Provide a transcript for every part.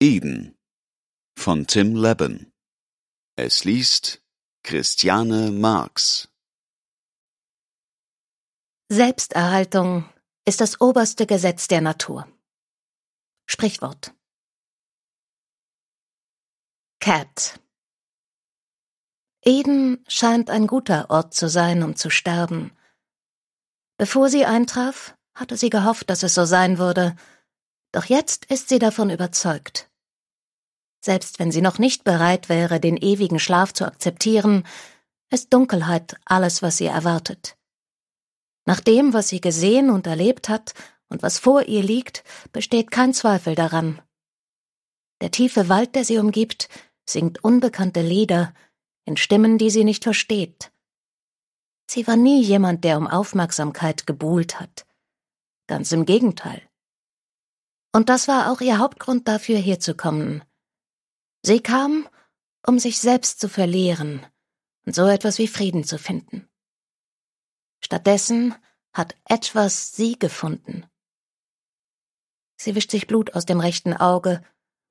Eden von Tim Leben. Es liest Christiane Marx. Selbsterhaltung ist das oberste Gesetz der Natur. Sprichwort. Cat. Eden scheint ein guter Ort zu sein, um zu sterben. Bevor sie eintraf, hatte sie gehofft, dass es so sein würde, doch jetzt ist sie davon überzeugt selbst wenn sie noch nicht bereit wäre, den ewigen Schlaf zu akzeptieren, ist Dunkelheit alles, was sie erwartet. Nach dem, was sie gesehen und erlebt hat und was vor ihr liegt, besteht kein Zweifel daran. Der tiefe Wald, der sie umgibt, singt unbekannte Lieder in Stimmen, die sie nicht versteht. Sie war nie jemand, der um Aufmerksamkeit gebuhlt hat. Ganz im Gegenteil. Und das war auch ihr Hauptgrund dafür, hier zu kommen. Sie kam, um sich selbst zu verlieren und so etwas wie Frieden zu finden. Stattdessen hat etwas sie gefunden. Sie wischt sich Blut aus dem rechten Auge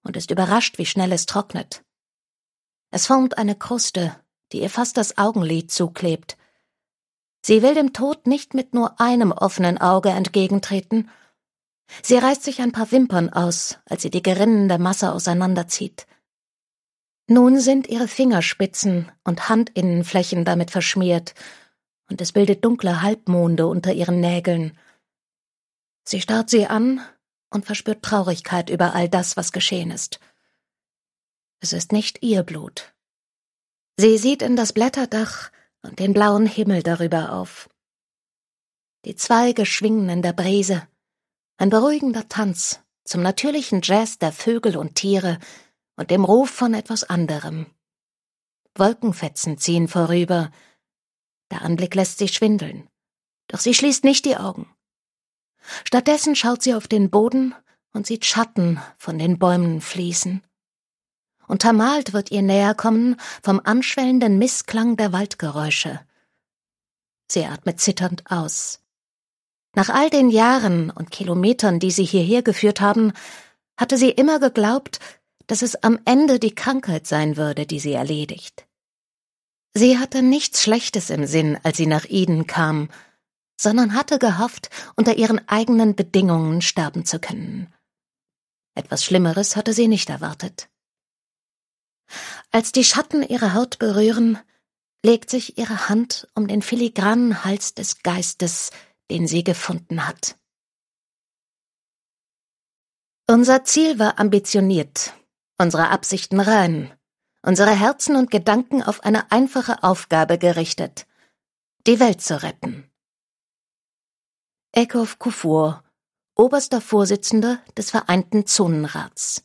und ist überrascht, wie schnell es trocknet. Es formt eine Kruste, die ihr fast das Augenlid zuklebt. Sie will dem Tod nicht mit nur einem offenen Auge entgegentreten. Sie reißt sich ein paar Wimpern aus, als sie die gerinnende Masse auseinanderzieht. Nun sind ihre Fingerspitzen und Handinnenflächen damit verschmiert, und es bildet dunkle Halbmonde unter ihren Nägeln. Sie starrt sie an und verspürt Traurigkeit über all das, was geschehen ist. Es ist nicht ihr Blut. Sie sieht in das Blätterdach und den blauen Himmel darüber auf. Die Zweige schwingen in der Brise. Ein beruhigender Tanz zum natürlichen Jazz der Vögel und Tiere, und dem Ruf von etwas anderem. Wolkenfetzen ziehen vorüber. Der Anblick lässt sie schwindeln. Doch sie schließt nicht die Augen. Stattdessen schaut sie auf den Boden und sieht Schatten von den Bäumen fließen. Untermalt wird ihr näher kommen vom anschwellenden Missklang der Waldgeräusche. Sie atmet zitternd aus. Nach all den Jahren und Kilometern, die sie hierher geführt haben, hatte sie immer geglaubt, dass es am Ende die Krankheit sein würde, die sie erledigt. Sie hatte nichts Schlechtes im Sinn, als sie nach Eden kam, sondern hatte gehofft, unter ihren eigenen Bedingungen sterben zu können. Etwas Schlimmeres hatte sie nicht erwartet. Als die Schatten ihre Haut berühren, legt sich ihre Hand um den filigranen Hals des Geistes, den sie gefunden hat. Unser Ziel war ambitioniert, unsere Absichten rein, unsere Herzen und Gedanken auf eine einfache Aufgabe gerichtet, die Welt zu retten. Ekov Kufur, oberster Vorsitzender des Vereinten Zonenrats.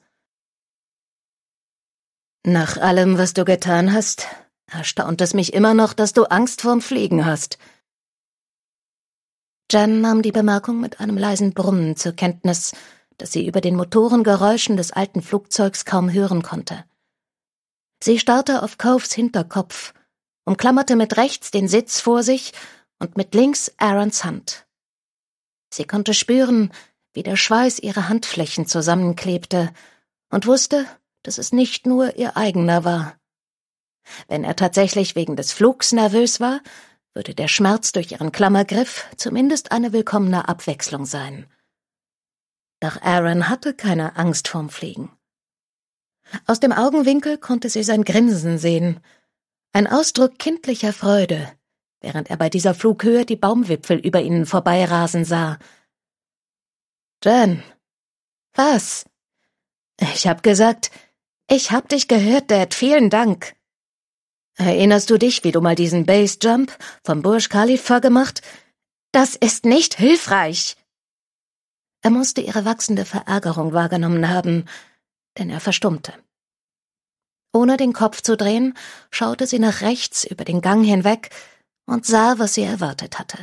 Nach allem, was du getan hast, erstaunt es mich immer noch, dass du Angst vorm Fliegen hast. Jan nahm die Bemerkung mit einem leisen Brummen zur Kenntnis, das sie über den Motorengeräuschen des alten Flugzeugs kaum hören konnte. Sie starrte auf Coves Hinterkopf, umklammerte mit rechts den Sitz vor sich und mit links Aarons Hand. Sie konnte spüren, wie der Schweiß ihre Handflächen zusammenklebte und wusste, dass es nicht nur ihr eigener war. Wenn er tatsächlich wegen des Flugs nervös war, würde der Schmerz durch ihren Klammergriff zumindest eine willkommene Abwechslung sein. Doch Aaron hatte keine Angst vorm Fliegen. Aus dem Augenwinkel konnte sie sein Grinsen sehen, ein Ausdruck kindlicher Freude, während er bei dieser Flughöhe die Baumwipfel über ihnen vorbeirasen sah. Jen. Was? Ich hab gesagt, ich hab dich gehört, Dad, vielen Dank. Erinnerst du dich, wie du mal diesen Base Jump vom Burj Khalifa gemacht? Das ist nicht hilfreich. Er musste ihre wachsende Verärgerung wahrgenommen haben, denn er verstummte. Ohne den Kopf zu drehen, schaute sie nach rechts über den Gang hinweg und sah, was sie erwartet hatte.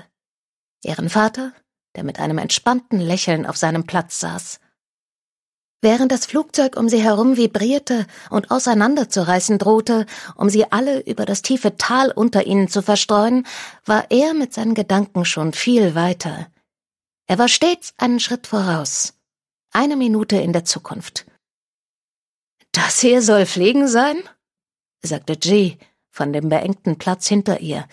Ihren Vater, der mit einem entspannten Lächeln auf seinem Platz saß. Während das Flugzeug um sie herum vibrierte und auseinanderzureißen drohte, um sie alle über das tiefe Tal unter ihnen zu verstreuen, war er mit seinen Gedanken schon viel weiter er war stets einen Schritt voraus. Eine Minute in der Zukunft. Das hier soll Fliegen sein? sagte G von dem beengten Platz hinter ihr.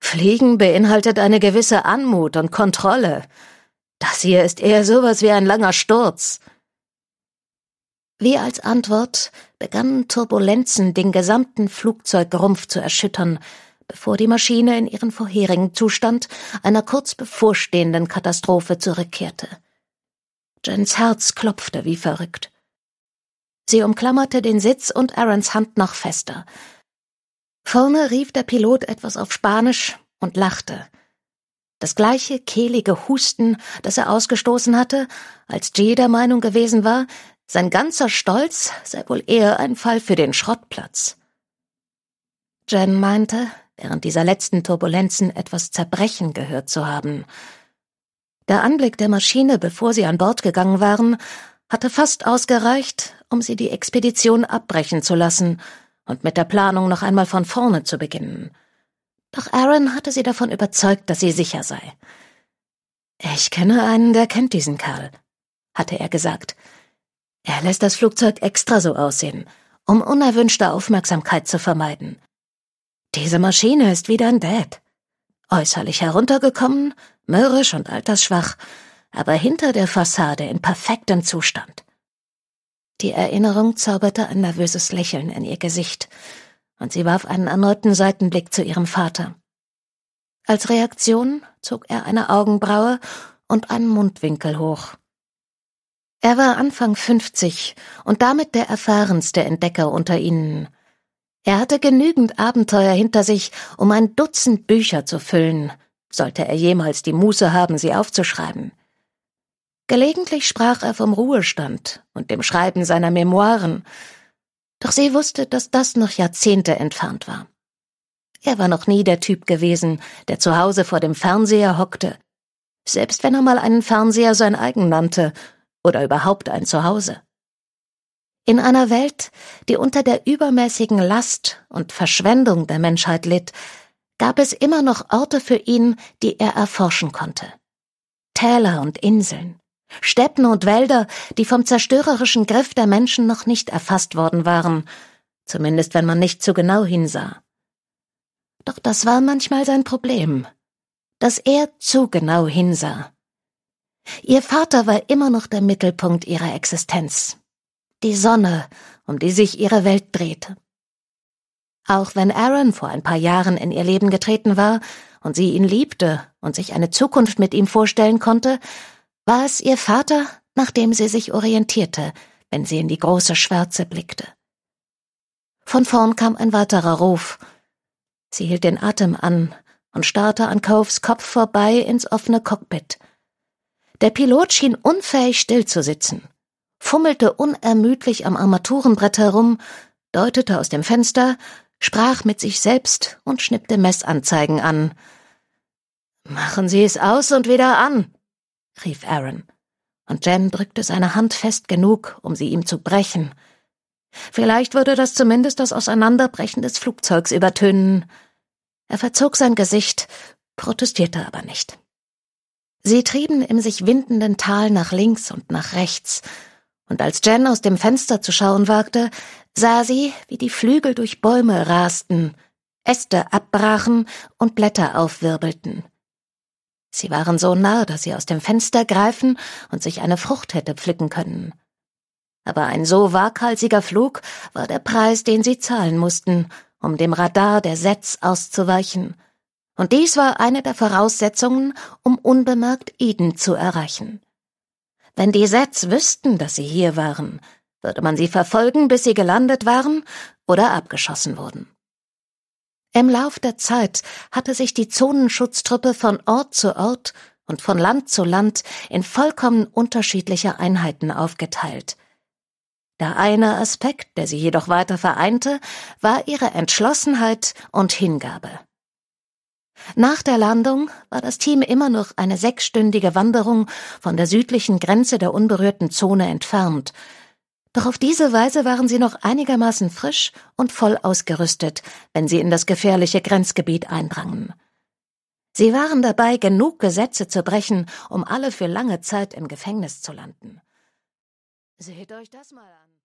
Fliegen beinhaltet eine gewisse Anmut und Kontrolle. Das hier ist eher sowas wie ein langer Sturz. Wie als Antwort begannen Turbulenzen den gesamten Flugzeugrumpf zu erschüttern, bevor die Maschine in ihren vorherigen Zustand einer kurz bevorstehenden Katastrophe zurückkehrte. Jens Herz klopfte wie verrückt. Sie umklammerte den Sitz und Aarons Hand noch fester. Vorne rief der Pilot etwas auf Spanisch und lachte. Das gleiche kehlige Husten, das er ausgestoßen hatte, als G der Meinung gewesen war, sein ganzer Stolz sei wohl eher ein Fall für den Schrottplatz. Jen meinte, während dieser letzten Turbulenzen etwas zerbrechen gehört zu haben. Der Anblick der Maschine, bevor sie an Bord gegangen waren, hatte fast ausgereicht, um sie die Expedition abbrechen zu lassen und mit der Planung noch einmal von vorne zu beginnen. Doch Aaron hatte sie davon überzeugt, dass sie sicher sei. Ich kenne einen, der kennt diesen Kerl, hatte er gesagt. Er lässt das Flugzeug extra so aussehen, um unerwünschte Aufmerksamkeit zu vermeiden. Diese Maschine ist wie dein Dad. Äußerlich heruntergekommen, mürrisch und altersschwach, aber hinter der Fassade in perfektem Zustand. Die Erinnerung zauberte ein nervöses Lächeln in ihr Gesicht, und sie warf einen erneuten Seitenblick zu ihrem Vater. Als Reaktion zog er eine Augenbraue und einen Mundwinkel hoch. Er war Anfang fünfzig und damit der erfahrenste Entdecker unter ihnen – er hatte genügend Abenteuer hinter sich, um ein Dutzend Bücher zu füllen, sollte er jemals die Muße haben, sie aufzuschreiben. Gelegentlich sprach er vom Ruhestand und dem Schreiben seiner Memoiren, doch sie wusste, dass das noch Jahrzehnte entfernt war. Er war noch nie der Typ gewesen, der zu Hause vor dem Fernseher hockte, selbst wenn er mal einen Fernseher sein eigen nannte oder überhaupt ein Zuhause. In einer Welt, die unter der übermäßigen Last und Verschwendung der Menschheit litt, gab es immer noch Orte für ihn, die er erforschen konnte. Täler und Inseln, Steppen und Wälder, die vom zerstörerischen Griff der Menschen noch nicht erfasst worden waren, zumindest wenn man nicht zu genau hinsah. Doch das war manchmal sein Problem, dass er zu genau hinsah. Ihr Vater war immer noch der Mittelpunkt ihrer Existenz die Sonne, um die sich ihre Welt drehte. Auch wenn Aaron vor ein paar Jahren in ihr Leben getreten war und sie ihn liebte und sich eine Zukunft mit ihm vorstellen konnte, war es ihr Vater, nach dem sie sich orientierte, wenn sie in die große Schwärze blickte. Von vorn kam ein weiterer Ruf. Sie hielt den Atem an und starrte an Coves Kopf vorbei ins offene Cockpit. Der Pilot schien unfähig stillzusitzen fummelte unermüdlich am Armaturenbrett herum, deutete aus dem Fenster, sprach mit sich selbst und schnippte Messanzeigen an. Machen Sie es aus und wieder an, rief Aaron, und Jen drückte seine Hand fest genug, um sie ihm zu brechen. Vielleicht würde das zumindest das Auseinanderbrechen des Flugzeugs übertönen. Er verzog sein Gesicht, protestierte aber nicht. Sie trieben im sich windenden Tal nach links und nach rechts, und als Jen aus dem Fenster zu schauen wagte, sah sie, wie die Flügel durch Bäume rasten, Äste abbrachen und Blätter aufwirbelten. Sie waren so nah, dass sie aus dem Fenster greifen und sich eine Frucht hätte pflücken können. Aber ein so waghalsiger Flug war der Preis, den sie zahlen mussten, um dem Radar der Sets auszuweichen. Und dies war eine der Voraussetzungen, um unbemerkt Eden zu erreichen. Wenn die Sets wüssten, dass sie hier waren, würde man sie verfolgen, bis sie gelandet waren oder abgeschossen wurden. Im Lauf der Zeit hatte sich die Zonenschutztruppe von Ort zu Ort und von Land zu Land in vollkommen unterschiedliche Einheiten aufgeteilt. Der eine Aspekt, der sie jedoch weiter vereinte, war ihre Entschlossenheit und Hingabe. Nach der Landung war das Team immer noch eine sechsstündige Wanderung von der südlichen Grenze der unberührten Zone entfernt. Doch auf diese Weise waren sie noch einigermaßen frisch und voll ausgerüstet, wenn sie in das gefährliche Grenzgebiet eindrangen. Sie waren dabei, genug Gesetze zu brechen, um alle für lange Zeit im Gefängnis zu landen. Seht euch das mal an.